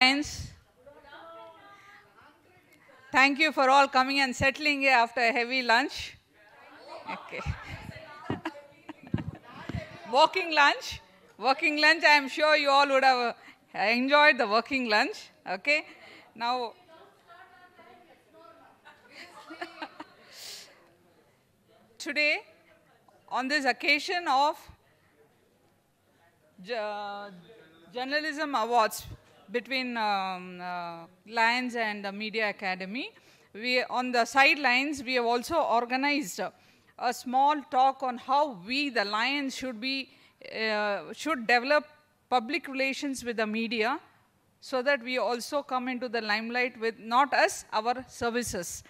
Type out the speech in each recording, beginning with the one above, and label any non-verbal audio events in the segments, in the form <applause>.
Friends, thank you for all coming and settling here after a heavy lunch. Okay. <laughs> working lunch, working lunch. I am sure you all would have uh, enjoyed the working lunch. Okay. Now, <laughs> today, on this occasion of uh, Journalism Awards between um, uh, Lions and the Media Academy. We, on the sidelines, we have also organized a small talk on how we, the Lions, should be, uh, should develop public relations with the media so that we also come into the limelight with not us, our services.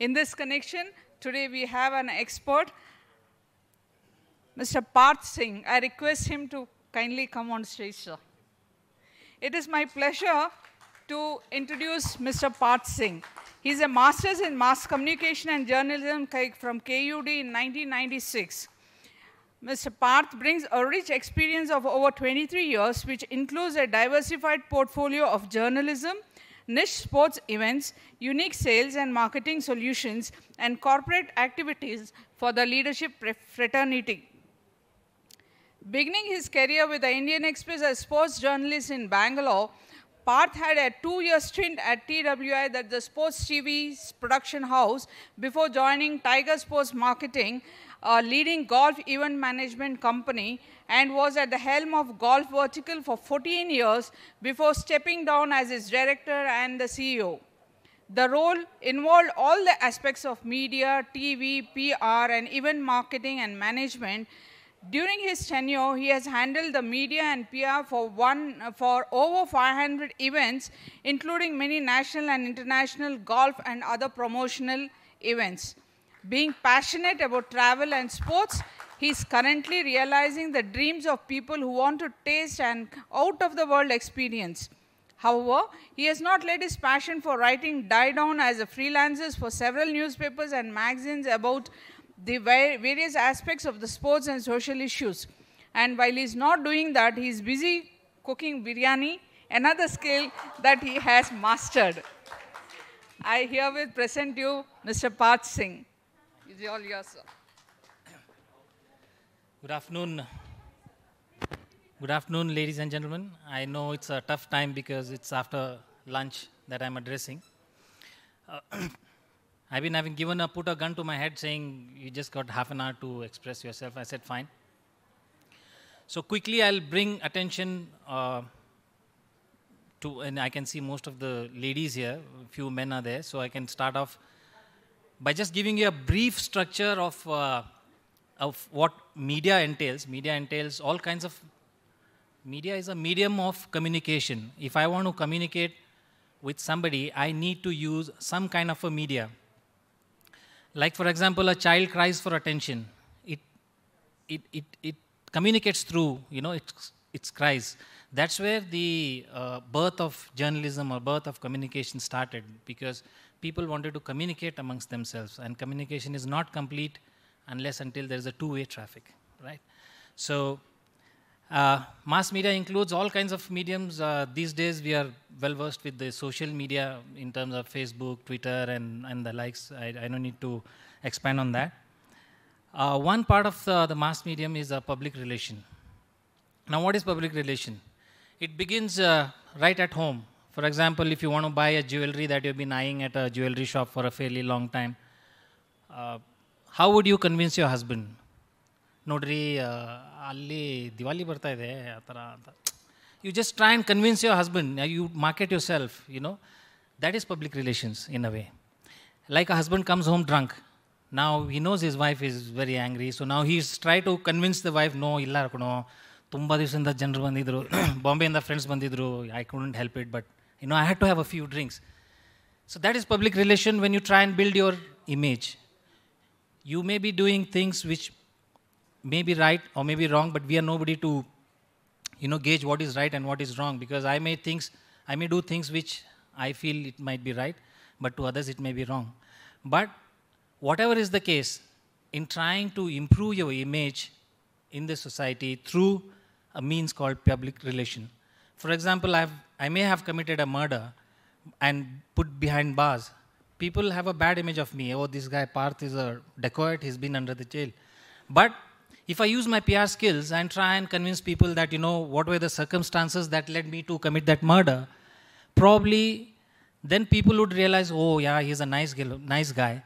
In this connection, today we have an expert, Mr. Parth Singh. I request him to kindly come on stage, sir. It is my pleasure to introduce Mr. Pat Singh. He's a master's in mass communication and journalism from KUD in 1996. Mr. Parth brings a rich experience of over 23 years, which includes a diversified portfolio of journalism, niche sports events, unique sales and marketing solutions, and corporate activities for the leadership fraternity. Beginning his career with the Indian Express as sports journalist in Bangalore, Parth had a two-year stint at TWI, that the sports TV production house, before joining Tiger Sports Marketing, a leading golf event management company, and was at the helm of golf vertical for 14 years before stepping down as its director and the CEO. The role involved all the aspects of media, TV, PR, and event marketing and management, during his tenure, he has handled the media and PR for, one, for over 500 events, including many national and international golf and other promotional events. Being passionate about travel and sports, he's currently realizing the dreams of people who want to taste an out-of-the-world experience. However, he has not let his passion for writing die down as a freelancer for several newspapers and magazines about the various aspects of the sports and social issues. And while he's not doing that, he's busy cooking biryani, another skill that he has mastered. I herewith present you Mr. Pat Singh. It's all yours, sir. Good afternoon. Good afternoon, ladies and gentlemen. I know it's a tough time because it's after lunch that I'm addressing. Uh, <clears throat> I've been having given a put a gun to my head saying, You just got half an hour to express yourself. I said, Fine. So quickly, I'll bring attention uh, to, and I can see most of the ladies here, a few men are there, so I can start off by just giving you a brief structure of, uh, of what media entails. Media entails all kinds of media is a medium of communication. If I want to communicate with somebody, I need to use some kind of a media. Like, for example, a child cries for attention. It, it, it, it communicates through, you know, its, its cries. That's where the uh, birth of journalism or birth of communication started because people wanted to communicate amongst themselves and communication is not complete unless until there is a two-way traffic, right? So uh, mass media includes all kinds of mediums. Uh, these days, we are well versed with the social media in terms of Facebook, Twitter, and, and the likes. I, I don't need to expand on that. Uh, one part of the, the mass medium is public relation. Now, what is public relation? It begins uh, right at home. For example, if you want to buy a jewelry that you've been eyeing at a jewelry shop for a fairly long time, uh, how would you convince your husband? ನೋಡ್ರಿ ಅಲ್ಲಿ ದಿವಾಲಿ ಬರ್ತಾ ಇದೆ ಆ ಥರ ಅಂತ you just try and convince your husband you market your self you know that is public relations in a way like a husband comes home drunk ನಾವು he knows his wife is very angry so ನಾವು he's try to convince the wife no ಇಲ್ಲ ಕಣೋ ತುಂಬ ದಿವಸದಿಂದ ಜನರು ಬಂದಿದ್ದರು <clears throat> ಬಾಂಬೆಯಿಂದ friends ಬಂದಿದ್ದರು I ಕುಂಟ್ help it but you know I had to have a few drinks so that is public relation when you try and build your image you may be doing things which May be right or may be wrong, but we are nobody to, you know, gauge what is right and what is wrong because I may things, I may do things which I feel it might be right, but to others it may be wrong. But whatever is the case, in trying to improve your image in the society through a means called public relation. For example, I've, I may have committed a murder and put behind bars. People have a bad image of me. Oh, this guy Parth is a decoy. he's been under the jail. But if I use my PR skills and try and convince people that, you know, what were the circumstances that led me to commit that murder, probably then people would realize, oh, yeah, he's a nice, nice guy.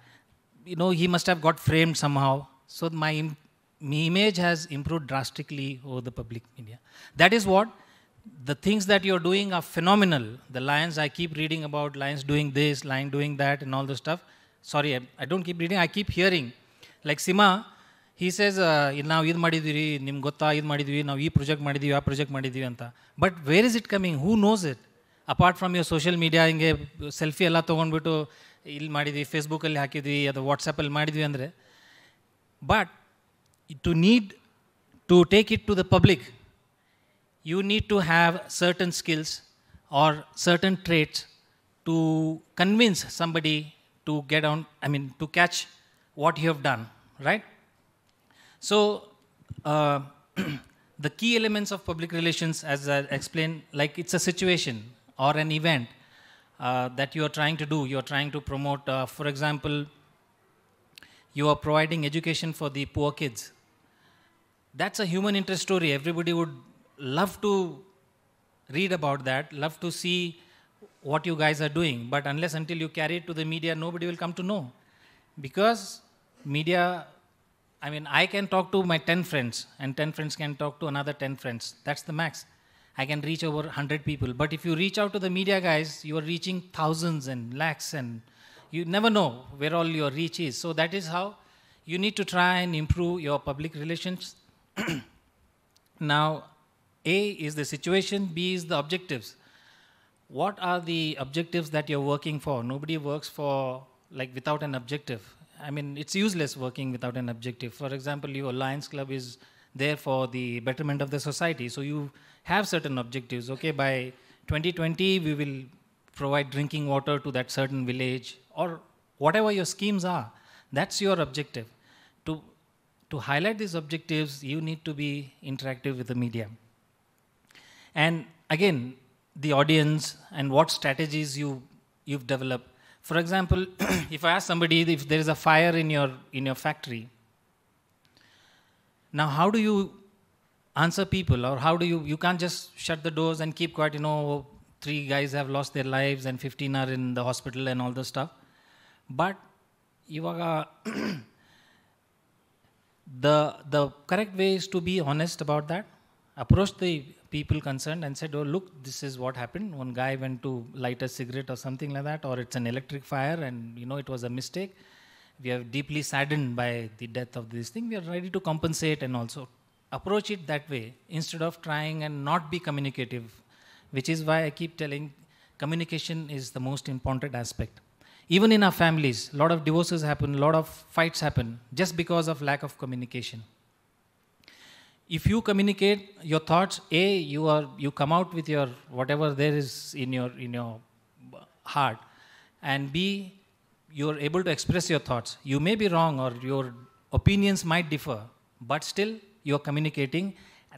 You know, he must have got framed somehow. So my, my image has improved drastically over the public media. That is what the things that you're doing are phenomenal. The lions, I keep reading about lions doing this, lion doing that, and all this stuff. Sorry, I, I don't keep reading, I keep hearing. Like Sima, he says uh, ಇಲ್ಲಿ ನಾವು ಇದು ಮಾಡಿದ್ವಿ ನಿಮ್ಗೆ ಗೊತ್ತಾ ಇದು ಮಾಡಿದ್ವಿ ನಾವು ಈ ಪ್ರೊಜೆಕ್ಟ್ ಮಾಡಿದ್ವಿ ಆ ಪ್ರೊಜೆಕ್ಟ್ ಮಾಡಿದ್ವಿ ಅಂತ but where is it coming who knows it apart from your social media ಹಿಂಗೆ ಸೆಲ್ಫಿ ಎಲ್ಲ ತೊಗೊಂಡ್ಬಿಟ್ಟು ಇಲ್ಲಿ ಮಾಡಿದ್ವಿ ಫೇಸ್ಬುಕ್ಕಲ್ಲಿ ಹಾಕಿದ್ವಿ ಅದು ವಾಟ್ಸಪ್ಪಲ್ಲಿ ಮಾಡಿದ್ವಿ ಅಂದರೆ but to need to take it to the public you need to have certain skills or certain traits to convince somebody to get own I mean to catch what you have done right So uh, <clears throat> the key elements of public relations, as I explained, like it's a situation or an event uh, that you are trying to do. You are trying to promote, uh, for example, you are providing education for the poor kids. That's a human interest story. Everybody would love to read about that, love to see what you guys are doing. But unless until you carry it to the media, nobody will come to know. Because media I mean, I can talk to my 10 friends, and 10 friends can talk to another 10 friends. That's the max. I can reach over 100 people. But if you reach out to the media guys, you are reaching thousands and lakhs, and you never know where all your reach is. So that is how you need to try and improve your public relations. <clears throat> now, A is the situation, B is the objectives. What are the objectives that you're working for? Nobody works for like without an objective. I mean, it's useless working without an objective. For example, your Lions Club is there for the betterment of the society. So you have certain objectives. Okay, by 2020, we will provide drinking water to that certain village or whatever your schemes are. That's your objective. To, to highlight these objectives, you need to be interactive with the media. And again, the audience and what strategies you, you've developed for example, <clears throat> if I ask somebody if there is a fire in your, in your factory, now how do you answer people or how do you, you can't just shut the doors and keep quiet, you know, oh, three guys have lost their lives and 15 are in the hospital and all this stuff. But ivaga <clears throat> the, the correct way is to be honest about that, approach the people concerned and said, "Oh, look, this is what happened. One guy went to light a cigarette or something like that, or it's an electric fire, and you know it was a mistake. We are deeply saddened by the death of this thing. We are ready to compensate and also approach it that way instead of trying and not be communicative, which is why I keep telling communication is the most important aspect. Even in our families, a lot of divorces happen, a lot of fights happen just because of lack of communication." if you communicate your thoughts, a you are you come out with your whatever there is in your in your heart, and b you are able to express your thoughts. You may be wrong or your opinions might differ, but still you are communicating.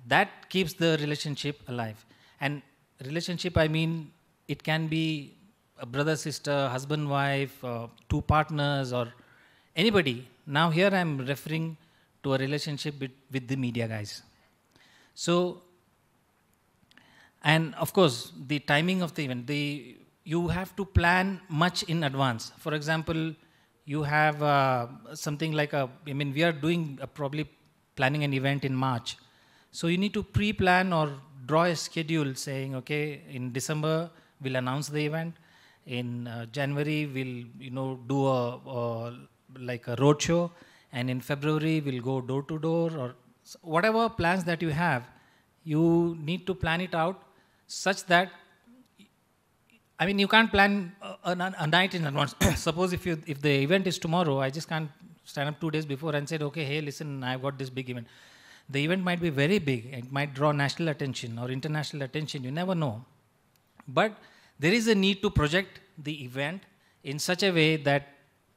That keeps the relationship alive. And relationship, I mean, it can be a brother, sister, husband, wife, uh, two partners, or anybody. Now, here I'm referring to a relationship with, the media guys. So, and of course, the timing of the event, the you have to plan much in advance. For example, you have uh, something like a, I mean, we are doing uh, probably planning an event in March. So you need to pre-plan or draw a schedule saying, okay, in December we'll announce the event. In uh, January we'll, you know, do a, a like a roadshow and in February we'll go door to door or whatever plans that you have, you need to plan it out such that I mean you can't plan a, a, a night in advance. <coughs> Suppose if you if the event is tomorrow, I just can't stand up two days before and said, okay, hey, listen, I've got this big event. The event might be very big. It might draw national attention or international attention. You never know. But there is a need to project the event in such a way that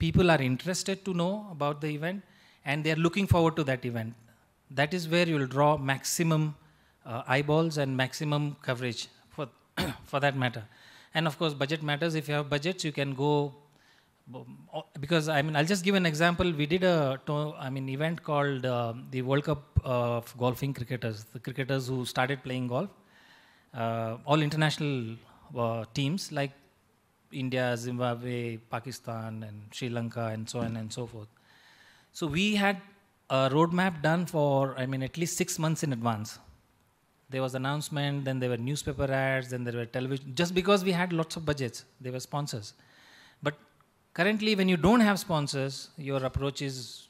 people are interested to know about the event and they are looking forward to that event. That is where you will draw maximum uh, eyeballs and maximum coverage for, <coughs> for that matter. And of course, budget matters. If you have budgets, you can go because I mean, I'll just give an example. We did a, I mean, event called uh, the World Cup of Golfing Cricketers, the cricketers who started playing golf. Uh, all international uh, teams like India, Zimbabwe, Pakistan, and Sri Lanka, and so on and so forth. So we had a roadmap done for, I mean, at least six months in advance. There was announcement, then there were newspaper ads, then there were television. Just because we had lots of budgets, there were sponsors. But currently, when you don't have sponsors, your approach is,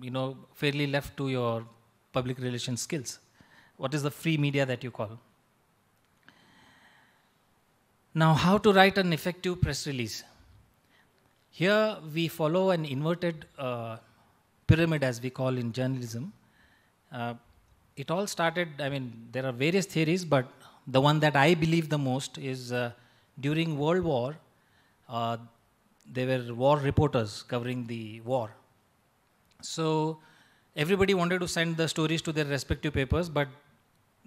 you know, fairly left to your public relations skills. What is the free media that you call? Now, how to write an effective press release? Here we follow an inverted uh, pyramid, as we call in journalism. Uh, it all started, I mean, there are various theories, but the one that I believe the most is uh, during World War, uh, there were war reporters covering the war. So everybody wanted to send the stories to their respective papers, but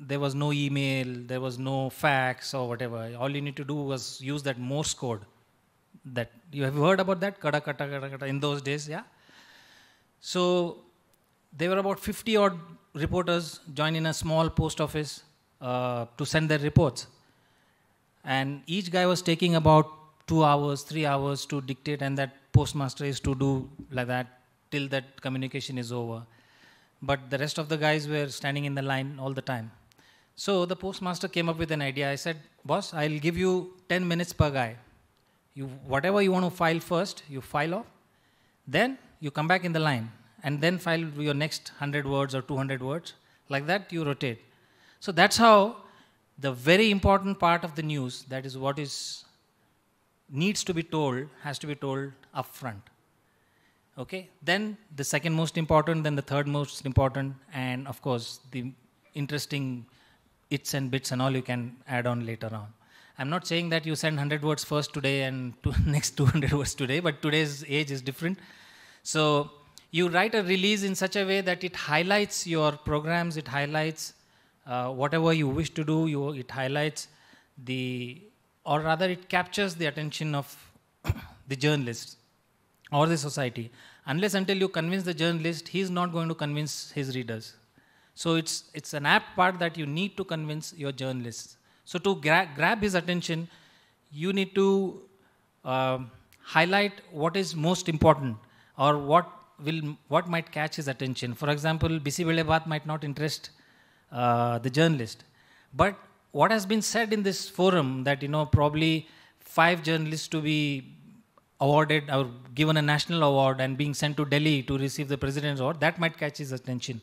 there was no email, there was no fax or whatever. All you need to do was use that Morse code. That you have heard about that kada kata kada kata in those days, yeah. So there were about 50 odd reporters joining a small post office uh, to send their reports, and each guy was taking about two hours, three hours to dictate, and that postmaster is to do like that till that communication is over. But the rest of the guys were standing in the line all the time. So the postmaster came up with an idea. I said, boss, I'll give you 10 minutes per guy. You, whatever you want to file first, you file off. Then you come back in the line and then file your next 100 words or 200 words. Like that, you rotate. So that's how the very important part of the news, that is what is needs to be told, has to be told upfront. Okay. Then the second most important, then the third most important, and of course the interesting its and bits and all you can add on later on. I'm not saying that you send 100 words first today and <laughs> next 200 words today, but today's age is different. So you write a release in such a way that it highlights your programs, it highlights uh, whatever you wish to do, you, it highlights the, or rather, it captures the attention of <coughs> the journalist or the society. Unless until you convince the journalist, he's not going to convince his readers. So it's, it's an apt part that you need to convince your journalists. So to gra grab his attention, you need to uh, highlight what is most important or what will what might catch his attention. For example, Bisi Belebat might not interest uh, the journalist, but what has been said in this forum that you know probably five journalists to be awarded or given a national award and being sent to Delhi to receive the president's award that might catch his attention.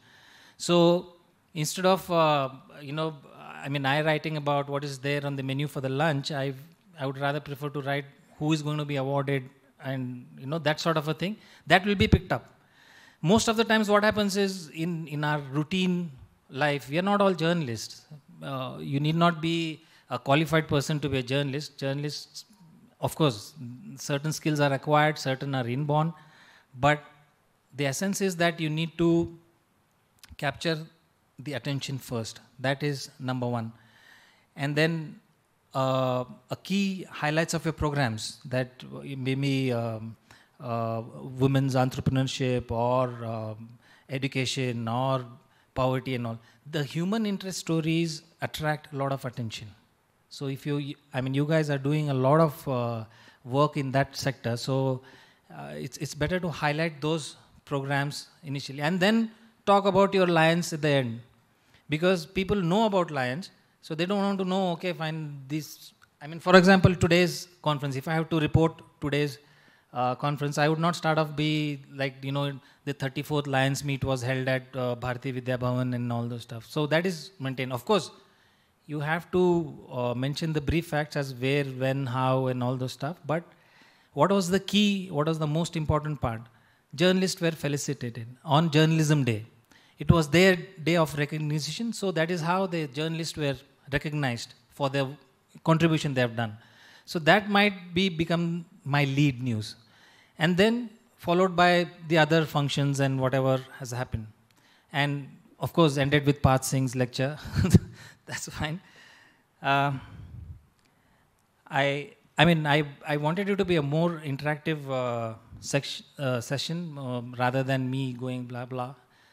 So instead of, uh, you know, I mean, I writing about what is there on the menu for the lunch, I, I would rather prefer to write who is going to be awarded and, you know, that sort of a thing. That will be picked up. Most of the times what happens is in, in our routine life, we are not all journalists. Uh, you need not be a qualified person to be a journalist. Journalists, of course, certain skills are acquired, certain are inborn, but the essence is that you need to capture the attention first. That is number one. And then uh, a key highlights of your programs that maybe um, uh, women's entrepreneurship or um, education or poverty and all. The human interest stories attract a lot of attention. So if you, I mean, you guys are doing a lot of uh, work in that sector. So uh, it's it's better to highlight those programs initially, and then talk about your lions at the end because people know about lions so they don't want to know okay fine this i mean for example today's conference if i have to report today's uh, conference i would not start off be like you know the 34th lions meet was held at uh, vidya bhavan and all those stuff so that is maintained of course you have to uh, mention the brief facts as where when how and all those stuff but what was the key what was the most important part journalists were felicitated on journalism day it was their day of recognition, so that is how the journalists were recognized for their contribution they have done. So that might be become my lead news. And then followed by the other functions and whatever has happened. And of course, ended with Path Singh's lecture. <laughs> That's fine. Uh, I, I mean, I, I wanted it to be a more interactive uh, section, uh, session uh, rather than me going blah, blah.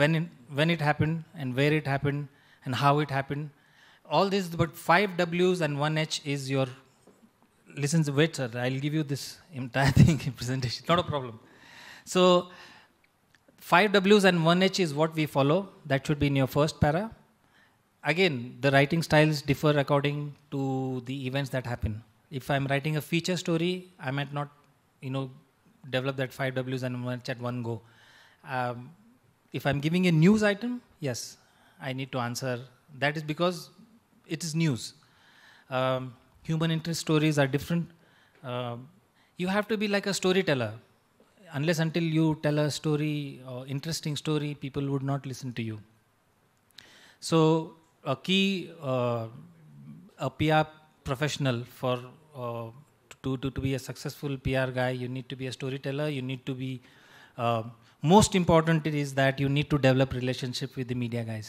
when it, when it happened and where it happened and how it happened. All this, but five W's and one H is your. Listen, wait, sir, I'll give you this <laughs> entire thing in presentation. Not a problem. So, five W's and one H is what we follow. That should be in your first para. Again, the writing styles differ according to the events that happen. If I'm writing a feature story, I might not, you know, develop that five W's and one H at one go. Um, if I'm giving a news item, yes, I need to answer. That is because it is news. Um, human interest stories are different. Uh, you have to be like a storyteller. Unless until you tell a story or uh, interesting story, people would not listen to you. So a key uh, a PR professional for uh, to, to, to be a successful PR guy, you need to be a storyteller, you need to be uh, most important is that you need to develop relationship with the media guys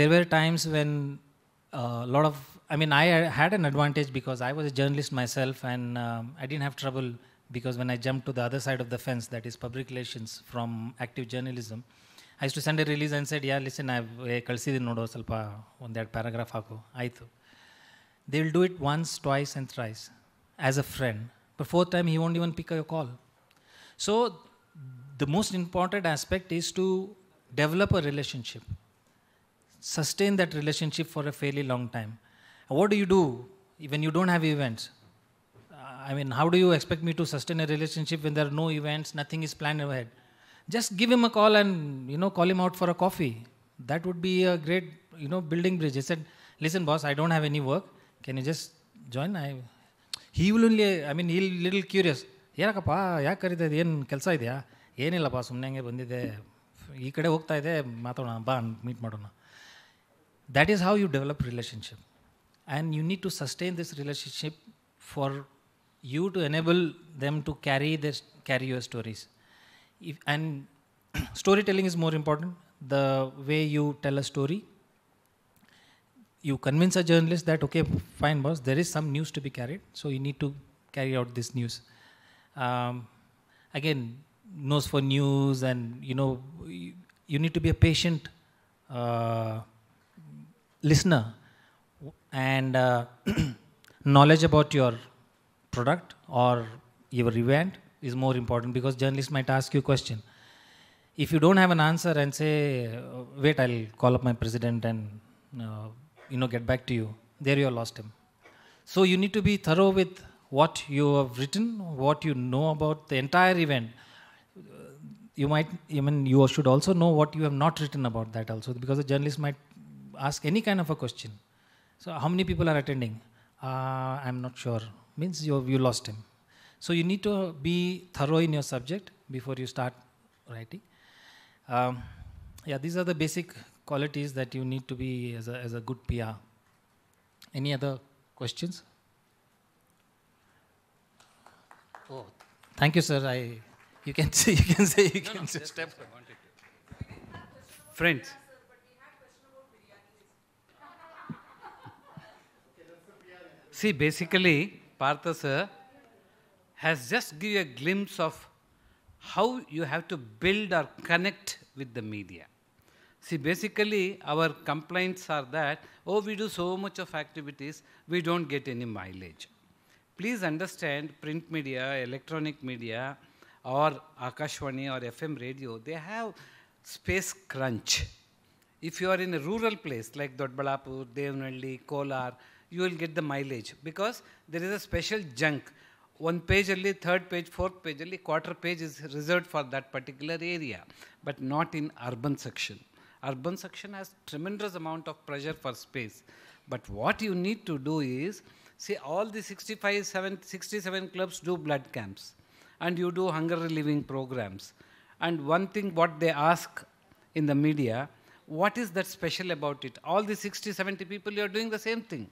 there were times when a uh, lot of i mean i had an advantage because i was a journalist myself and um, i didn't have trouble because when i jumped to the other side of the fence that is public relations from active journalism i used to send a release and said yeah listen i've ಕಳಿಸಿದ್ದೀನಿ ನೋಡು ಸ್ವಲ್ಪ on that paragraph ಆಯಿತು they will do it once twice and thrice as a friend but fourth time he won't even pick a call so the most important aspect is to develop a relationship, sustain that relationship for a fairly long time. What do you do when you don't have events? I mean, how do you expect me to sustain a relationship when there are no events, nothing is planned ahead? Just give him a call and you know call him out for a coffee. That would be a great you know building bridge. I said, listen, boss, I don't have any work. Can you just join? I he will only. I mean, he'll little curious ಏನಕ್ಕಪ್ಪ ಯಾಕೆ ಕರೀತಾ ಇದೆ ಏನು ಕೆಲಸ ಇದೆಯಾ ಏನಿಲ್ಲಪ್ಪ ಸುಮ್ಮನೆ ಹಂಗೆ ಬಂದಿದೆ ಈ ಕಡೆ ಹೋಗ್ತಾ ಇದೆ ಮಾತಾಡೋಣ ಬಾ ಮೀಟ್ ಮಾಡೋಣ that is how you develop relationship and you need to sustain this relationship for you to enable them to carry their carry your stories if and story telling is more important the way you tell a story you convince a journalist that okay fine boss there is some news to be carried so you need to carry out this news um, again, knows for news and, you know, you, you need to be a patient uh, listener and uh, <clears throat> knowledge about your product or your event is more important because journalists might ask you a question. If you don't have an answer and say, uh, wait, I'll call up my president and, uh, you know, get back to you, there you lost him. So you need to be thorough with what you have written, what you know about the entire event. You might, I mean, you should also know what you have not written about that also, because the journalist might ask any kind of a question. So, how many people are attending? Uh, I'm not sure. Means you, you lost him. So, you need to be thorough in your subject before you start writing. Um, yeah, these are the basic qualities that you need to be as a, as a good PR. Any other questions? Oh, thank you, sir. I, you can <laughs> say, you can say, you no, can no, say. Step. Friends. See, basically, Partha sir has just give a glimpse of how you have to build or connect with the media. See, basically, our complaints are that, oh, we do so much of activities, we don't get any mileage. Please understand print media, electronic media, or Akashwani or FM radio, they have space crunch. If you are in a rural place like Dodbalapur, Devanalli, Kolar, you will get the mileage because there is a special junk. One page only, third page, fourth page only, quarter page is reserved for that particular area, but not in urban section. Urban section has tremendous amount of pressure for space. But what you need to do is, See, all the 65, 7, 67 clubs do blood camps and you do hunger relieving programs. And one thing what they ask in the media, what is that special about it? All the 60, 70 people, you are doing the same thing.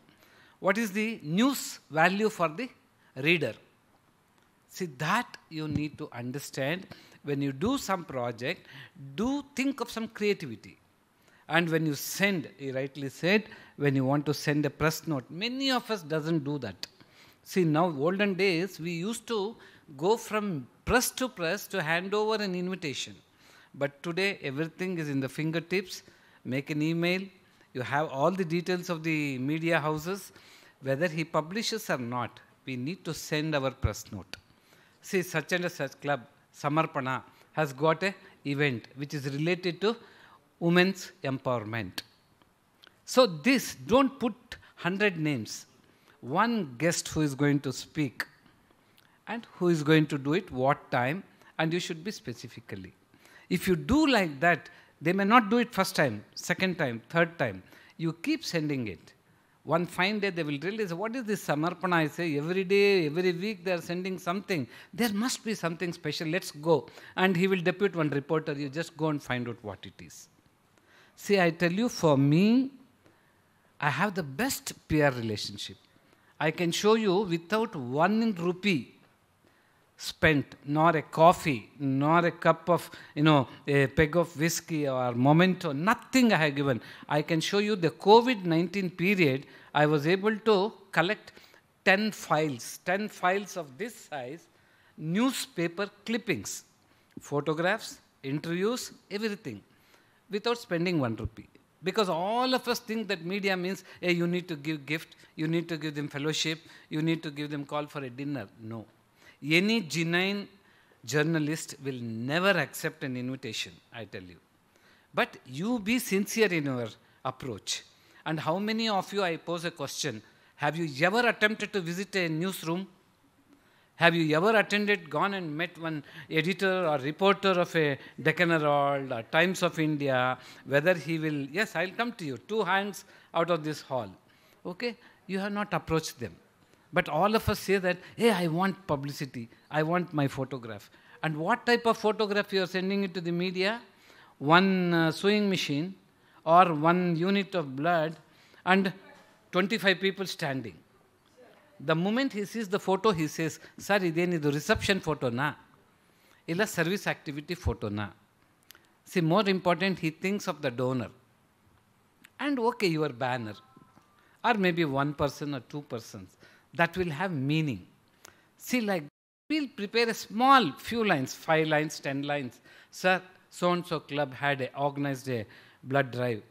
What is the news value for the reader? See, that you need to understand. When you do some project, do think of some creativity. And when you send, you rightly said, when you want to send a press note. Many of us doesn't do that. See, now olden days, we used to go from press to press to hand over an invitation. But today, everything is in the fingertips. Make an email. You have all the details of the media houses. Whether he publishes or not, we need to send our press note. See, such and such club, Samarpana, has got a event which is related to women's empowerment. So this, don't put 100 names. One guest who is going to speak and who is going to do it, what time, and you should be specifically. If you do like that, they may not do it first time, second time, third time. You keep sending it. One fine day they will realize, what is this samarpana? I say, every day, every week they are sending something. There must be something special, let's go. And he will depute one reporter, you just go and find out what it is. See, I tell you, for me, I have the best peer relationship. I can show you without one rupee spent, nor a coffee, nor a cup of, you know, a peg of whiskey or memento, nothing I have given. I can show you the COVID 19 period, I was able to collect 10 files, 10 files of this size, newspaper clippings, photographs, interviews, everything, without spending one rupee. Because all of us think that media means, hey, you need to give gift, you need to give them fellowship, you need to give them call for a dinner. No. Any genuine journalist will never accept an invitation, I tell you. But you be sincere in your approach. And how many of you, I pose a question, have you ever attempted to visit a newsroom have you ever attended, gone and met one editor or reporter of a Deccan Herald or Times of India, whether he will, yes, I'll come to you, two hands out of this hall. Okay? You have not approached them. But all of us say that, hey, I want publicity, I want my photograph. And what type of photograph you are sending it to the media? One uh, sewing machine or one unit of blood and 25 people standing. The moment he sees the photo, he says, Sir, this is the reception photo, na? This is service activity photo, na? See, more important, he thinks of the donor. And okay, your banner. Or maybe one person or two persons. That will have meaning. See, like, we'll prepare a small few lines, five lines, ten lines. Sir, so-and-so club had organized a blood drive.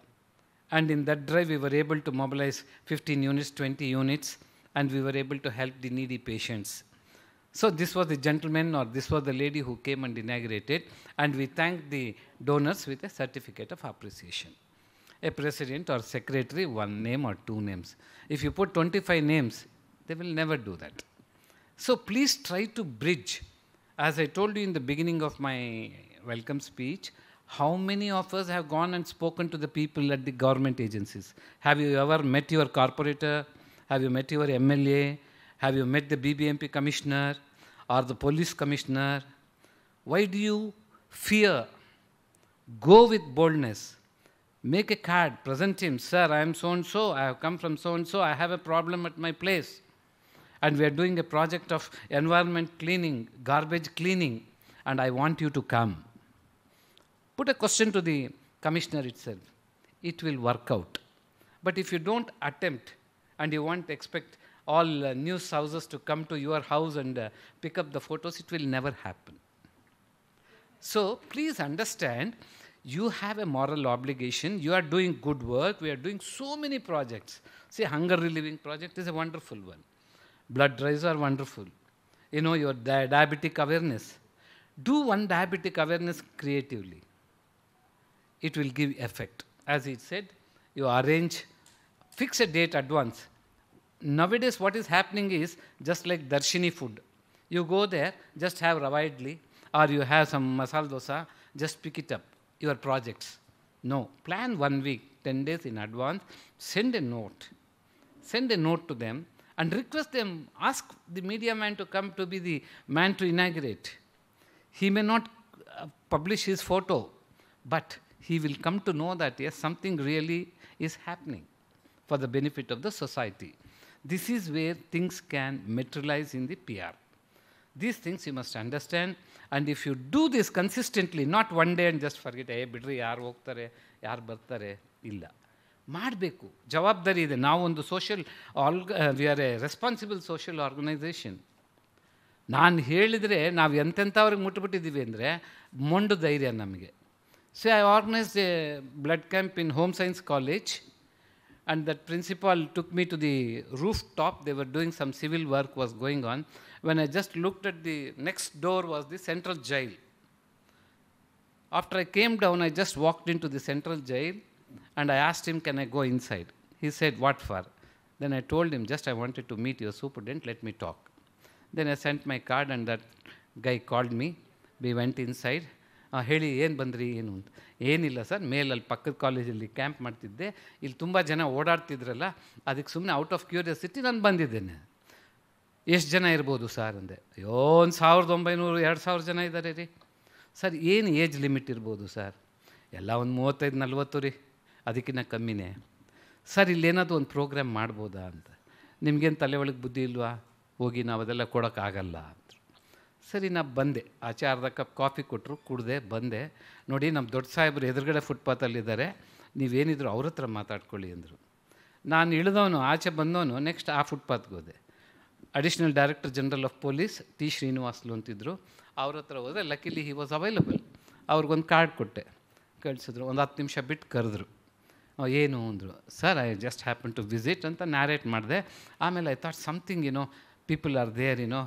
And in that drive, we were able to mobilize 15 units, 20 units and we were able to help the needy patients. So this was the gentleman or this was the lady who came and inaugurated and we thanked the donors with a certificate of appreciation. A president or secretary, one name or two names. If you put 25 names, they will never do that. So please try to bridge. As I told you in the beginning of my welcome speech, how many of us have gone and spoken to the people at the government agencies? Have you ever met your corporator? Have you met your MLA? Have you met the BBMP commissioner or the police commissioner? Why do you fear? Go with boldness. Make a card, present him, sir, I am so and so, I have come from so and so, I have a problem at my place. And we are doing a project of environment cleaning, garbage cleaning, and I want you to come. Put a question to the commissioner itself. It will work out. But if you don't attempt, and you won't expect all uh, news houses to come to your house and uh, pick up the photos. It will never happen. So please understand, you have a moral obligation. You are doing good work. We are doing so many projects. See, hunger relieving project is a wonderful one. Blood drives are wonderful. You know, your di diabetic awareness. Do one diabetic awareness creatively. It will give effect. As it said, you arrange fix a date advance. Nowadays, what is happening is just like darshini food. You go there, just have rava idli, or you have some masala dosa, just pick it up, your projects. No, plan one week, 10 days in advance, send a note. Send a note to them and request them, ask the media man to come to be the man to inaugurate. He may not uh, publish his photo, but he will come to know that, yes, something really is happening. for the benefit of the society. This is where things can materialize in the PR. These things you must understand. And if you do this consistently, not one day and just forget, hey, ಏ ಬಿಡ್ರಿ ಯಾರು illa. ಯಾರು ಬರ್ತಾರೆ ಇಲ್ಲ ಮಾಡಬೇಕು ಜವಾಬ್ದಾರಿ ಇದೆ ನಾವೊಂದು ಸೋಷಿಯಲ್ ಆಲ್ಗ we are a responsible social organisation ನಾನು ಹೇಳಿದರೆ ನಾವು ಎಂತೆಂಥವ್ರಿಗೆ ಮುಟ್ಬಿಟ್ಟಿದ್ದೀವಿ ಅಂದರೆ ಮೊಂಡು ಧೈರ್ಯ ನಮಗೆ so I organized a blood camp in home science college and that principal took me to the rooftop. They were doing some civil work was going on. When I just looked at the next door was the central jail. After I came down, I just walked into the central jail and I asked him, can I go inside? He said, what for? Then I told him, just I wanted to meet your superintendent, let me talk. Then I sent my card and that guy called me. We went inside ಹಾಂ ಹೇಳಿ ಏನು ಬಂದ್ರಿ ಏನು ಅಂತ ಏನಿಲ್ಲ sir ಮೇಲಲ್ಲಿ ಪಕ್ಕದ ಕಾಲೇಜಲ್ಲಿ camp ಮಾಡ್ತಿದ್ದೆ ಇಲ್ಲಿ ತುಂಬ ಜನ ಓಡಾಡ್ತಿದ್ರಲ್ಲ ಅದಕ್ಕೆ ಸುಮ್ಮನೆ ಔಟ್ ಆಫ್ ಕ್ಯೂರಿಯಾಸಿಟಿ ನಾನು ಬಂದಿದ್ದೇನೆ ಎಷ್ಟು ಜನ ಇರ್ಬೋದು ಸರ್ ಅಂದೆ ಅಯ್ಯೋ ಒಂದು ಸಾವಿರದ ಒಂಬೈನೂರು ಎರಡು ಸಾವಿರ ಜನ ಇದ್ದಾರೆ ರೀ ಸರ್ ಏನು ಏಜ್ ಲಿಮಿಟ್ ಇರ್ಬೋದು ಸರ್ ಎಲ್ಲ ಒಂದು ಮೂವತ್ತೈದು ನಲ್ವತ್ತು ರೀ ಅದಕ್ಕಿಂತ ಕಮ್ಮಿನೇ ಸರ್ ಇಲ್ಲೇನಾದರೂ ಒಂದು ಪ್ರೋಗ್ರಾಮ್ ಮಾಡ್ಬೋದಾ ಅಂತ ನಿಮಗೇನು ತಲೆ ಒಳಗೆ ಬುದ್ಧಿ ಇಲ್ವಾ ಹೋಗಿ ನಾವು ಅದೆಲ್ಲ ಕೊಡೋಕ್ಕಾಗಲ್ಲ ಸರಿ ನಾ ಬಂದೆ ಆಚೆ ಅರ್ಧ ಕಪ್ ಕಾಫಿ ಕೊಟ್ಟರು ಕುಡ್ದೆ ಬಂದೆ ನೋಡಿ ನಮ್ಮ ದೊಡ್ಡ ಸಾಹೇಬರು ಎದುರುಗಡೆ ಫುಟ್ಪಾತಲ್ಲಿದ್ದಾರೆ ನೀವೇನಿದ್ರು ಅವ್ರ ಹತ್ರ ಮಾತಾಡ್ಕೊಳ್ಳಿ ಅಂದರು ನಾನು ಇಳಿದವನು ಆಚೆ ಬಂದವನು ನೆಕ್ಸ್ಟ್ ಆ ಫುಟ್ಪಾತ್ಗೆ ಹೋದೆ additional director general of police T Srinivasulu ಅಂತಿದ್ದರು ಅವ್ರ ಹತ್ರ ಹೋದರೆ ಲಕ್ಕಿಲಿ ಹಿ ವಾಸ್ ಅವೈಲಬಲ್ ಅವ್ರಿಗೊಂದು ಕಾರ್ಡ್ ಕೊಟ್ಟೆ ಕಳಿಸಿದ್ರು ಒಂದು ಹತ್ತು ನಿಮಿಷ ಬಿಟ್ಟು ಕರೆದ್ರು ಏನು ಅಂದರು sir I just happen to visit ಅಂತ ನ್ಯಾರೇಟ್ ಮಾಡಿದೆ ಆಮೇಲೆ ಐ ಥಾಟ್ ಸಮಥಿಂಗ್ ಏನೋ ಪೀಪಲ್ ಆರ್ ದೇರ್ ಏನೋ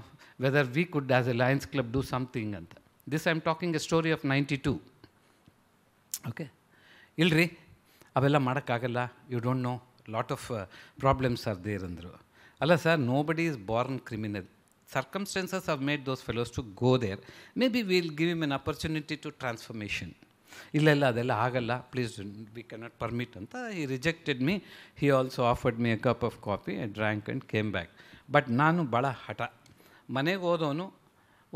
whether we could as a Lions Club do something ಅಂತ this I am talking a story of ninety two okay ಇಲ್ರಿ ಅವೆಲ್ಲ ಮಾಡೋಕ್ಕಾಗಲ್ಲ you don't know lot of problems are there ಅಲ್ಲ sir nobody is born criminal circumstances have made those fellows to go there may be will give him an opportunity to transformation ಇಲ್ಲೆಲ್ಲ ಅದೆಲ್ಲ ಆಗಲ್ಲ please we not permit ಅಂತ he rejected me he also offered me a cup of coffee and drank and came back but ನಾನು ಭಾಳ ಹಠ ಮನೆಗೆ ಹೋದವನು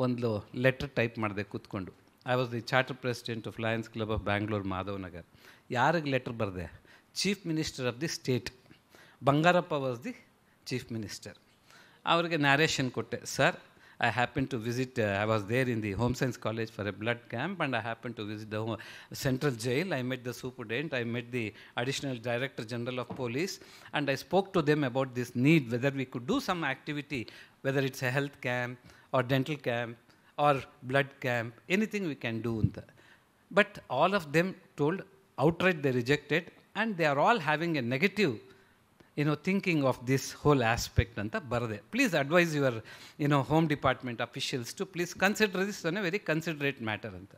ಒಂದು letter type ಮಾಡಿದೆ ಕೂತ್ಕೊಂಡು I was the charter president of Lions Club of Bangalore Madhav Nagar ಯಾರಿಗೆ letter ಬರೆದೆ chief minister of the state Bangarappa was the chief minister ಅವರಿಗೆ ನ್ಯಾರೇಷನ್ ಕೊಟ್ಟೆ sir I happened to visit, uh, I was there in the Home Science College for a blood camp, and I happened to visit the central jail. I met the superintendent, I met the additional director general of police, and I spoke to them about this need whether we could do some activity, whether it's a health camp or dental camp or blood camp, anything we can do. But all of them told outright they rejected, and they are all having a negative you know thinking of this whole aspect ಅಂತ ಬರದೆ please advise your you know home department officials to please consider this a very considerate matter ಅಂತ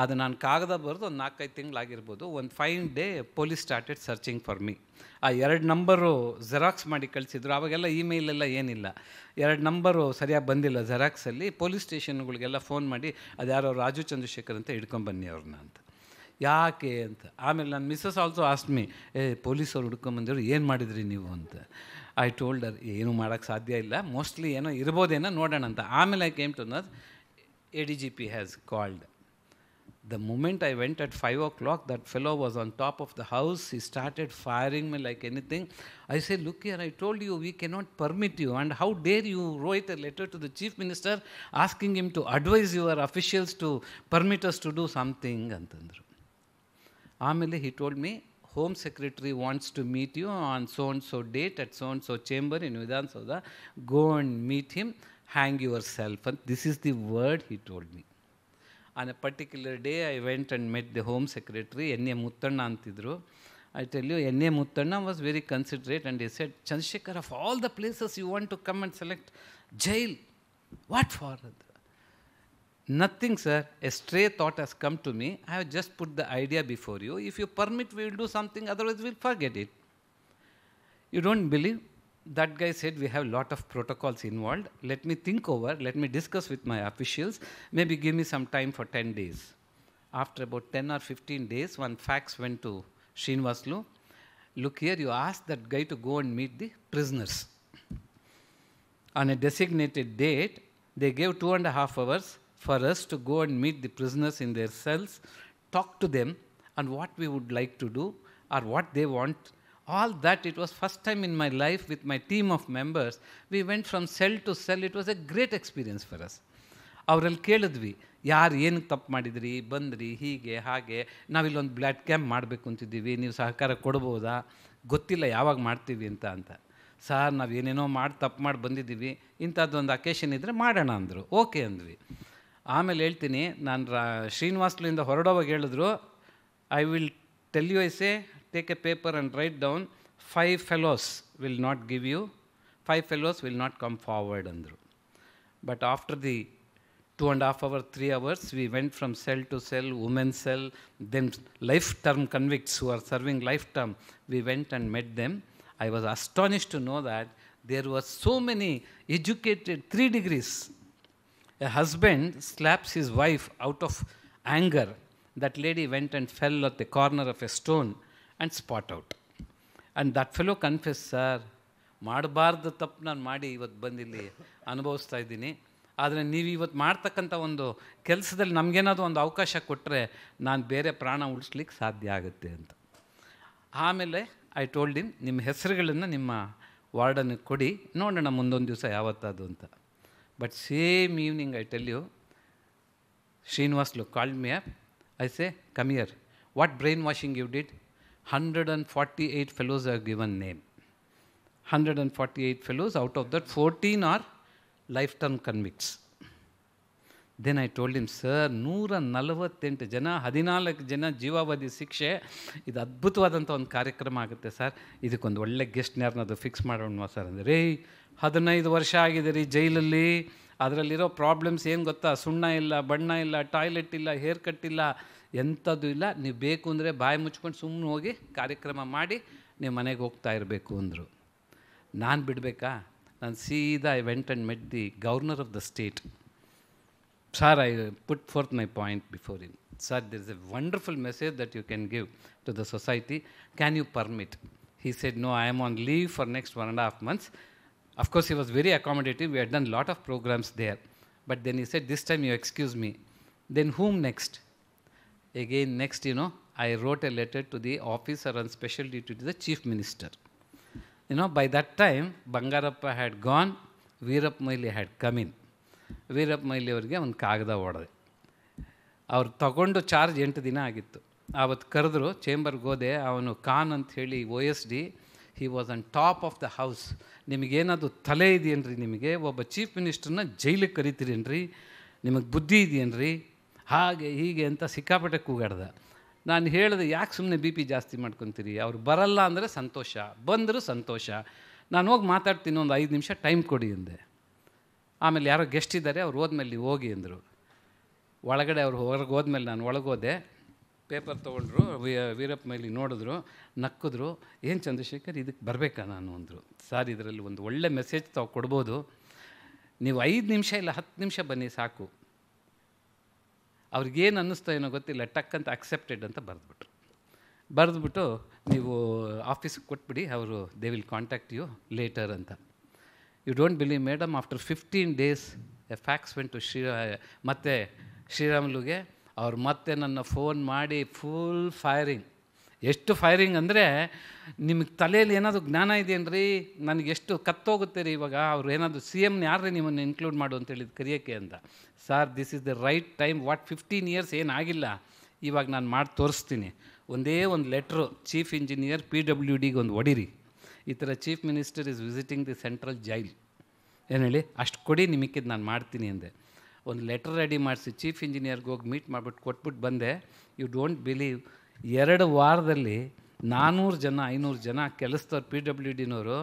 ಅದು ನಾನು ಕಾಗದ ಬರೆದು ಒಂದು ನಾಲ್ಕೈದು ತಿಂಗಳಾಗಿರ್ಬೋದು ಒಂದು five day police started searching for me ಆ ಎರಡು ನಂಬರು ಜೆರಾಕ್ಸ್ ಮಾಡಿ ಕಳಿಸಿದ್ರು ಆವಾಗೆಲ್ಲ ಇಮೇಲೆಲ್ಲ ಏನಿಲ್ಲ ಎರಡು ನಂಬರು ಸರಿಯಾಗಿ ಬಂದಿಲ್ಲ ಜೆರಾಕ್ಸಲ್ಲಿ ಪೊಲೀಸ್ ಸ್ಟೇಷನ್ಗಳಿಗೆಲ್ಲ ಫೋನ್ ಮಾಡಿ ಅದು ಯಾರೋ ರಾಜು ಚಂದ್ರಶೇಖರ್ ಅಂತ ಹಿಡ್ಕೊಂಬನ್ನಿ ಅವ್ರನ್ನ ಅಂತ ಯಾಕೆ ಅಂತ ಆಮೇಲೆ ನನ್ನ ಮಿಸ್ಸಸ್ ಆಲ್ಸೋ ಆಸ್ಟ್ ಏ ಪೊಲೀಸವ್ರು ಪೊಲೀಸರು ಏನು ಮಾಡಿದಿರಿ ನೀವು ಅಂತ ಐ ಟೋಲ್ಡರ್ ಏನೂ ಮಾಡೋಕ್ಕೆ ಸಾಧ್ಯ ಇಲ್ಲ ಮೋಸ್ಟ್ಲಿ ಏನೋ ಇರ್ಬೋದೇನೋ ನೋಡೋಣ ಅಂತ ಆಮೇಲೆ ಐ ಕೇಮ್ ಟು ಅನ್ನ A D G P has called the moment I went at five o'clock that fellow was on top of the house he started firing me like anything I say look ಯರ್ I told you we can not permit you and how dare you write it letter to the chief minister asking him to advise your officials to us to do something ಅಂತಂದರು ಆಮೇಲೆ he told me home secretary wants to meet you on so date at soon so chamber in Vidhana Soudha go and meet him hang yourself ಅಂತ this is the word he told me on a particular day I went and met the home secretary N A Muttanna ಅಂತಿದ್ರು I tell you N A Muttanna was very considerate and S Chandrashekar of all the places you want to come and select jail what for ಅದ್ Nothing, sir. A stray thought has come to me. I have just put the idea before you. If you permit, we will do something, otherwise, we'll forget it. You don't believe? That guy said, We have a lot of protocols involved. Let me think over, let me discuss with my officials. Maybe give me some time for 10 days. After about 10 or 15 days, one fax went to Srinivaslu. Look here, you asked that guy to go and meet the prisoners. On a designated date, they gave two and a half hours for us to go and meet the prisoners in their cells, talk to them, on what we would like to do or what they want. All that, it was first time in my life with my team of members. We went from cell to cell. It was a great experience for us. ಅವರಲ್ಲಿ ಕೇಳಿದ್ವಿ ಯಾರು ಏನು ತಪ್ಪು ಮಾಡಿದ್ರಿ ಬಂದ್ರಿ ಹೀಗೆ ಹಾಗೆ ನಾವಿಲ್ಲೊಂದು blood camp ಮಾಡಬೇಕು ಅಂತಿದ್ದೀವಿ ನೀವು ಸಹಕಾರ ಕೊಡ್ಬೋದಾ ಗೊತ್ತಿಲ್ಲ ಯಾವಾಗ ಮಾಡ್ತೀವಿ ಅಂತ ಅಂತ ಸರ್ ನಾವು ಏನೇನೋ ಮಾಡಿ ತಪ್ಪು ಮಾಡಿ ಬಂದಿದ್ದೀವಿ ಇಂಥದ್ದೊಂದು ಅಕೇಶನ್ ಇದ್ದರೆ ಮಾಡೋಣ ಅಂದರು ಓಕೆ ಅಂದ್ವಿ ಆಮೇಲೆ ಹೇಳ್ತೀನಿ ನಾನು ರಾ ಶ್ರೀನಿವಾಸ್ಲಿಂದ ಹೊರಡೋವಾಗ ಹೇಳಿದ್ರು I will tell you I say take a paper and write down five fellows will not give you five fellows will not come forward ಅಂದರು but after the two and half hour three hours we went from cell to cell women cell them life term convicts who are serving life term we went and met them I was astonish to know that there was so many educated three degrees A husband slaps his wife out of anger. That lady went and fell at the corner of a stone and spot out. And that fellow confessed, sir, ಮಾಡಬಾರ್ದು ತಪ್ಪು ನಾನು ಮಾಡಿ ಇವತ್ತು ಬಂದಿಲ್ಲಿ ಅನುಭವಿಸ್ತಾ ಇದ್ದೀನಿ ಆದರೆ ನೀವು ಇವತ್ತು ಮಾಡ್ತಕ್ಕಂಥ ಒಂದು ಕೆಲಸದಲ್ಲಿ ನಮಗೇನಾದರೂ ಒಂದು ಅವಕಾಶ ಕೊಟ್ಟರೆ ನಾನು ಬೇರೆ ಪ್ರಾಣ ಉಳಿಸ್ಲಿಕ್ಕೆ ಸಾಧ್ಯ ಆಗುತ್ತೆ ಅಂತ ಆಮೇಲೆ ಐ ಟೋಲ್ಡ್ ಇನ್ ನಿಮ್ಮ ಹೆಸರುಗಳನ್ನು ನಿಮ್ಮ ವಾರ್ಡನಿಗೆ ಕೊಡಿ ನೋಡೋಣ ಮುಂದೊಂದು ದಿವಸ ಯಾವತ್ತದು ಅಂತ But same evening I tell you, Srinivasloh called me up, I say, come here, what brainwashing you did? 148 fellows have given name. 148 fellows out of that, 14 are lifetime convicts. Then I told him, Sir, noora nalavath enta jana, hadinaalak jana, jiva vadi sikshe, ita adbutvadanta on karikrama agate, Sir, ita kondu olle ghesh nairnadu fix maadun vasara. And the rei. ಹದಿನೈದು ವರ್ಷ ಆಗಿದೆ ರೀ ಜೈಲಲ್ಲಿ ಅದರಲ್ಲಿರೋ problems ಏನು ಗೊತ್ತಾ ಸುಣ್ಣ ಇಲ್ಲ ಬಣ್ಣ ಇಲ್ಲ ಟಾಯ್ಲೆಟ್ ಇಲ್ಲ ಹೇರ್ ಕಟ್ ಇಲ್ಲ ಎಂಥದ್ದು ಇಲ್ಲ ನೀವು ಬೇಕು ಅಂದರೆ ಬಾಯಿ ಮುಚ್ಕೊಂಡು ಸುಮ್ಮನೆ ಹೋಗಿ ಕಾರ್ಯಕ್ರಮ ಮಾಡಿ ನೀವು ಮನೆಗೆ ಹೋಗ್ತಾ ಇರಬೇಕು ಅಂದರು ನಾನು ಬಿಡಬೇಕಾ ನಾನು ಸೀದಾ I went and met the governor of the state sir I put forth my point before in sir there is a wonderful message that you can give to the society can you permit he said no I am on leave for next one and half months Of course, he was very accommodative. We had done a lot of programs there. But then he said, This time you excuse me. Then whom next? Again, next, you know, I wrote a letter to the officer on special duty to the chief minister. You know, by that time, Bangarappa had gone, Veerappa Moily had He in. Veerappa in ಅವ್ರಿಗೆ ಒಂದು ಕಾಗದ ಓಡಿದೆ ಅವ್ರು ತಗೊಂಡು charge ಎಂಟು ದಿನ ಆಗಿತ್ತು ಆವತ್ತು ಕರೆದ್ರು ಚೇಂಬರ್ಗೆ ಹೋದೆ ಅವನು ಖಾನ್ ಅಂತ ಹೇಳಿ O S D he was on top of the house ನಿಮಗೇನಾದರೂ ತಲೆ ಇದೆಯೇನ್ರಿ ನಿಮಗೆ ಒಬ್ಬ ಚೀಫ್ ಮಿನಿಸ್ಟರ್ನ ಜೈಲಿಗೆ ಕರಿತೀರೇನ್ರಿ ನಿಮಗೆ ಬುದ್ಧಿ ಇದೆಯೇನ್ರಿ ಹಾಗೆ ಹೀಗೆ ಅಂತ ಸಿಕ್ಕಾಪಟ್ಟೆ ಕೂಗಾಡ್ದೆ ನಾನು ಹೇಳಿದೆ ಯಾಕೆ ಸುಮ್ಮನೆ ಬಿ ಪಿ ಜಾಸ್ತಿ ಮಾಡ್ಕೊತೀರಿ ಅವ್ರು ಬರಲ್ಲ ಅಂದರೆ ಸಂತೋಷ ಬಂದರೂ ಸಂತೋಷ ನಾನು ಹೋಗಿ ಮಾತಾಡ್ತೀನಿ ಒಂದು ಐದು ನಿಮಿಷ ಟೈಮ್ ಕೊಡಿ ಅಂದೆ ಆಮೇಲೆ ಯಾರೋ ಗೆಸ್ಟ್ ಇದ್ದಾರೆ ಅವ್ರು ಹೋದ್ಮೇಲೆ ನೀವು ಹೋಗಿ ಅಂದರು ಒಳಗಡೆ ಅವ್ರು ಹೊರಗೆ ಹೋದ್ಮೇಲೆ ನಾನು ಒಳಗೋದೆ ಪೇಪರ್ ತೊಗೊಂಡ್ರು ವೀರಪ್ಪ ಮೇಲೆ ನೋಡಿದ್ರು ನಕ್ಕಿದ್ರು ಏನು ಚಂದ್ರಶೇಖರ್ ಇದಕ್ಕೆ ಬರಬೇಕಾ ನಾನು ಅಂದರು ಸರ್ ಇದರಲ್ಲಿ ಒಂದು ಒಳ್ಳೆ ಮೆಸೇಜ್ ತಾವು ಕೊಡ್ಬೋದು ನೀವು ಐದು ನಿಮಿಷ ಇಲ್ಲ ಹತ್ತು ನಿಮಿಷ ಬನ್ನಿ ಸಾಕು ಅವ್ರಿಗೇನು ಅನ್ನಿಸ್ತಾ ಏನೋ ಗೊತ್ತಿಲ್ಲ ಟಕ್ ಅಂತ ಅಕ್ಸೆಪ್ಟೆಡ್ ಅಂತ ಬರೆದ್ಬಿಟ್ರು ಬರೆದ್ಬಿಟ್ಟು ನೀವು ಆಫೀಸ್ಗೆ ಕೊಟ್ಬಿಡಿ ಅವರು they will contact you later ಅಂತ you don't believe madam after fifteen days a fax went to Shri ಮತ್ತು ಶ್ರೀರಾಮುಲುಗೆ ಅವ್ರು ಮತ್ತೆ ನನ್ನ ಫೋನ್ ಮಾಡಿ ಫುಲ್ ಫೈರಿಂಗ್ ಎಷ್ಟು ಫೈರಿಂಗ್ ಅಂದರೆ ನಿಮಗೆ ತಲೆಯಲ್ಲಿ ಏನಾದರೂ ಜ್ಞಾನ ಇದೆಯೇನ್ರಿ ನನಗೆ ಎಷ್ಟು ಕತ್ತೋಗುತ್ತೆ ರೀ ಇವಾಗ ಅವ್ರು ಏನಾದರೂ ಸಿ ಎಮ್ನ ಯಾರೇ ನಿಮ್ಮನ್ನು ಇನ್ಕ್ಲೂಡ್ ಮಾಡು ಅಂತ ಹೇಳಿದ ಕರಿಯೋಕ್ಕೆ ಅಂತ sir this is the right time what fifteen years ಏನಾಗಿಲ್ಲ ಇವಾಗ ನಾನು ಮಾಡಿ ತೋರಿಸ್ತೀನಿ ಒಂದೇ ಒಂದು letter chief engineer P W ಡಿಗೆ ಒಂದು ಒಡಿರಿ ಈ ಥರ chief minister is visiting the central jail ಏನು ಹೇಳಿ ಅಷ್ಟು ಕೊಡಿ ನಿಮಗಿದ್ದು ನಾನು ಮಾಡ್ತೀನಿ ಅಂದೆ ಒಂದು ಲೆಟರ್ ರೆಡಿ ಮಾಡಿಸಿ ಚೀಫ್ ಇಂಜಿನಿಯರ್ಗೆ ಹೋಗಿ ಮೀಟ್ ಮಾಡಿಬಿಟ್ಟು ಕೊಟ್ಬಿಟ್ಟು ಬಂದೆ ಯು ಡೋಂಟ್ ಬಿಲೀವ್ ಎರಡು ವಾರದಲ್ಲಿ ನಾನ್ನೂರು ಜನ ಐನೂರು ಜನ ಕೆಲಸದವ್ರು ಪಿ ಡಬ್ಲ್ಯೂ ಡಿನವರು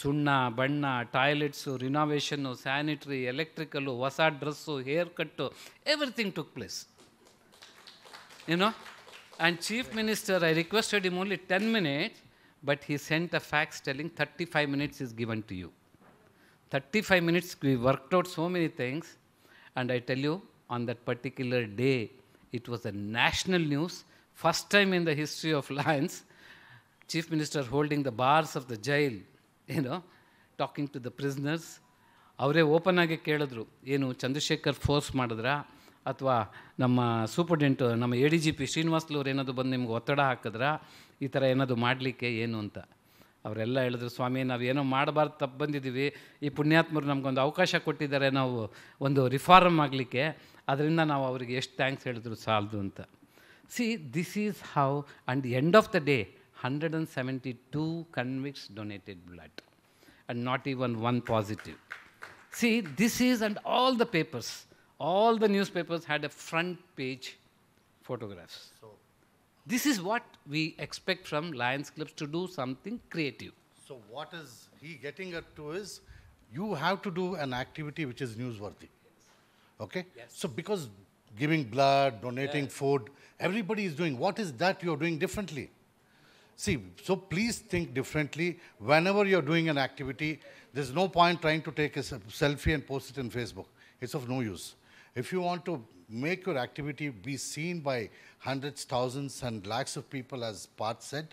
ಸುಣ್ಣ ಬಣ್ಣ ಟಾಯ್ಲೆಟ್ಸು ರಿನೋವೇಷನ್ನು ಸ್ಯಾನಿಟ್ರಿ ಎಲೆಕ್ಟ್ರಿಕಲ್ಲು ಹೊಸ dress hair cut everything took place ಏನೋ and chief minister I requested him only ten minutes but he sent a fax telling thirty five minutes is given to you thirty five minutes we worked out so many things and i tell you on that particular day it was a national news first time in the history of lains chief minister holding the bars of the jail you know talking to the prisoners avre open aage kelidru yenu chandrashekar force madudra athwa namma superintendent namma adgp shrinivasulu r enadu bandu nimge ottada hakudra itara enadu madlikke yenu anta ಅವರೆಲ್ಲ ಹೇಳಿದ್ರು ಸ್ವಾಮಿ ನಾವು ಏನೋ ಮಾಡಬಾರ್ದು ತಪ್ಪು ಬಂದಿದ್ದೀವಿ ಈ ಪುಣ್ಯಾತ್ಮರು ನಮಗೊಂದು ಅವಕಾಶ ಕೊಟ್ಟಿದ್ದಾರೆ ನಾವು ಒಂದು ರಿಫಾರ್ಮ್ ಆಗಲಿಕ್ಕೆ ಅದರಿಂದ ನಾವು ಅವರಿಗೆ ಎಷ್ಟು ಥ್ಯಾಂಕ್ಸ್ ಹೇಳಿದ್ರು ಸಾಲದು ಅಂತ see this is how and end of the day hundred and seventy two convicts donated blood and not even one positive see this is and all the papers all the newspapers had a front page photographs This is what we expect from Lions clubs to do something creative. So what is he getting up to is you have to do an activity which is newsworthy. Okay? Yes. So because giving blood, donating yes. food, everybody is doing. What is that you're doing differently? See, so please think differently whenever you're doing an activity. There's no point trying to take a selfie and post it in Facebook. It's of no use. If you want to make your activity be seen by hundreds, thousands, and lakhs of people, as Pat said,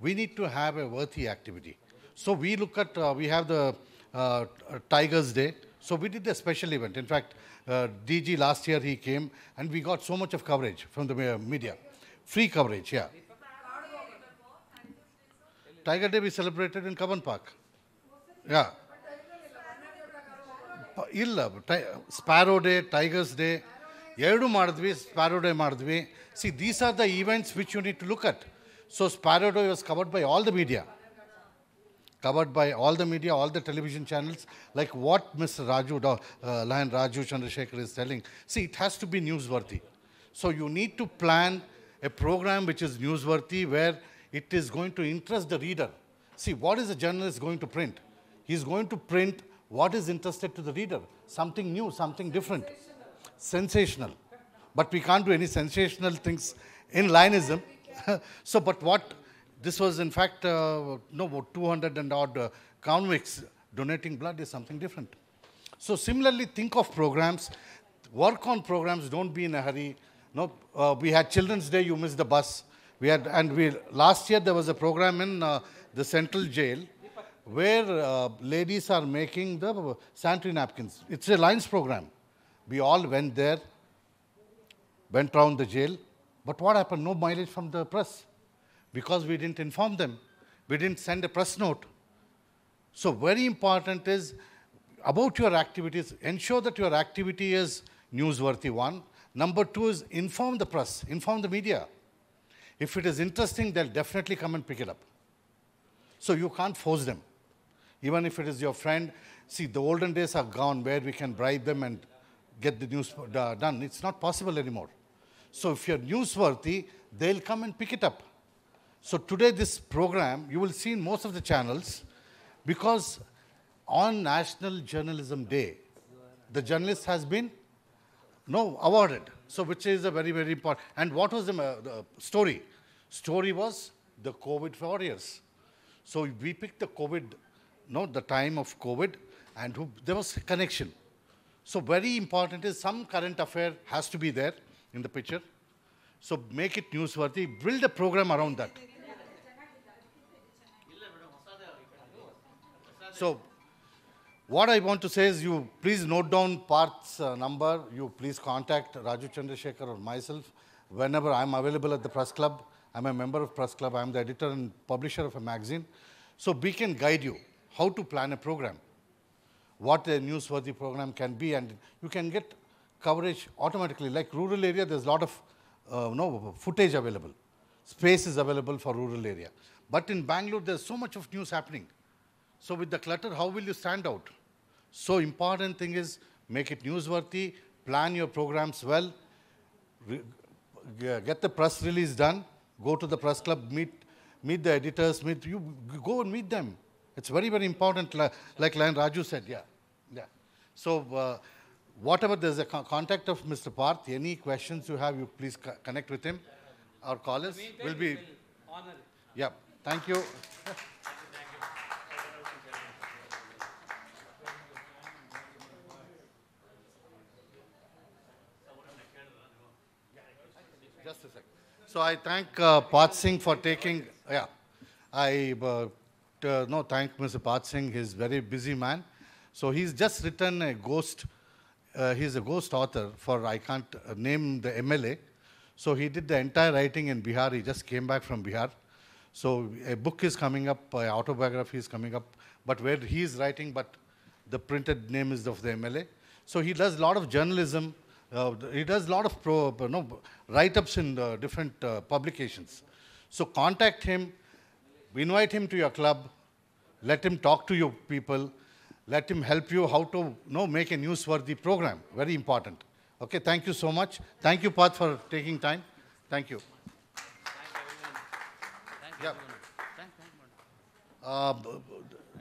we need to have a worthy activity. So we look at, uh, we have the uh, Tigers Day. So we did a special event. In fact, uh, DG last year he came and we got so much of coverage from the uh, media. Free coverage, yeah. Tiger Day we celebrated in Kaban Park. Yeah. Uh, Sparrow Day, Tigers Day, ಎರಡು ಮಾಡಿದ್ವಿ sparrow day ಮಾಡಿದ್ವಿ see these are the events which you need to look at so sparrow day was covered by all the media covered by all the media, all the television channels, like what Mr. Raju, uh, Lion Raju Chandrasekhar is telling. See, it has to be newsworthy. So you need to plan a program which is newsworthy, where it is going to interest the reader. See, what is a journalist going to print? He is going to print what is interested to the reader, something new, something different sensational. But we can't do any sensational things in Lionism. <laughs> so, but what this was in fact, uh, no, 200 and odd uh, convicts donating blood is something different. So similarly, think of programs, work on programs, don't be in a hurry. No, uh, we had Children's Day, you missed the bus. We had, and we, last year there was a program in uh, the central jail where uh, ladies are making the uh, sanitary napkins. It's a Lions program. We all went there, went round the jail, but what happened? No mileage from the press because we didn't inform them. We didn't send a press note. So very important is about your activities, ensure that your activity is newsworthy, one. Number two is inform the press, inform the media. If it is interesting, they'll definitely come and pick it up. So you can't force them. Even if it is your friend, see, the olden days are gone where we can bribe them and get the news uh, done. It's not possible anymore. So if you're newsworthy, they'll come and pick it up. So today this program, you will see in most of the channels, because on National Journalism Day, the journalist has been, no, awarded. So which is a very, very important. And what was the, uh, the story? Story was the COVID warriors. So we picked the COVID, not the time of COVID, and who, there was a connection. So very important is some current affair has to be there in the picture. So make it newsworthy. Build a program around that. So what I want to say is you please note down Parth's uh, number. You please contact Raju Chandrasekhar or myself whenever I'm available at the press club. I'm a member of press club. I'm the editor and publisher of a magazine. So we can guide you how to plan a program what a newsworthy program can be and you can get coverage automatically. Like rural area, there's a lot of uh, no, footage available, space is available for rural area. But in Bangalore, there's so much of news happening. So with the clutter, how will you stand out? So important thing is make it newsworthy, plan your programs well, get the press release done, go to the press club, meet, meet the editors, meet you, go and meet them. It's very, very important, like Lion Raju said, yeah. yeah. So uh, whatever, there's a contact of Mr. Parth. Any questions you have, you please co connect with him. Our callers will be... Yeah, thank you. Just a sec. So I thank uh, Pat Singh for taking... Yeah. I... Uh, uh, no, thank Mr. Pat Singh. He's a very busy man. So he's just written a ghost. Uh, he's a ghost author for, I can't uh, name the MLA. So he did the entire writing in Bihar. He just came back from Bihar. So a book is coming up, autobiography is coming up, but where he is writing, but the printed name is of the MLA. So he does a lot of journalism. Uh, he does a lot of pro, no, write-ups in uh, different uh, publications. So contact him invite him to your club, let him talk to your people, let him help you how to you know, make a newsworthy program. Very important. Okay, thank you so much. Thank you, Pat, for taking time. Thank you. Uh,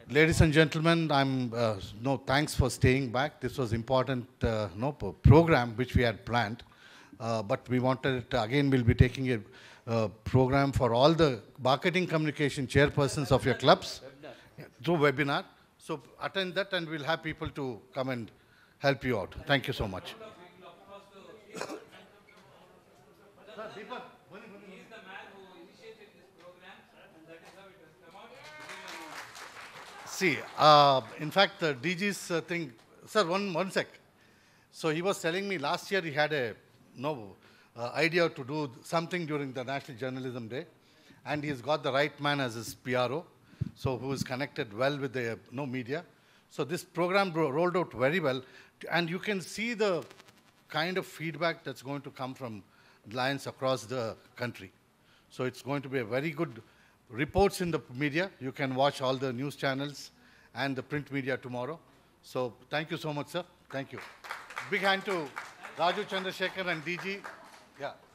ladies and gentlemen, I'm uh, no thanks for staying back. This was important uh, no program which we had planned, uh, but we wanted again. We'll be taking it. Uh, program for all the marketing communication chairpersons of your clubs through webinar. So attend that and we'll have people to come and help you out. Thank you so much. See, uh, in fact, the DG's uh, thing, sir, one, one sec. So he was telling me last year he had a, no, uh, idea to do something during the National Journalism Day. And he's got the right man as his PRO, so who is connected well with the you uh, know, media. So this program rolled out very well. And you can see the kind of feedback that's going to come from lions across the country. So it's going to be a very good reports in the media. You can watch all the news channels and the print media tomorrow. So thank you so much, sir. Thank you. Big hand to Raju Chandrasekhar and DG. Yeah.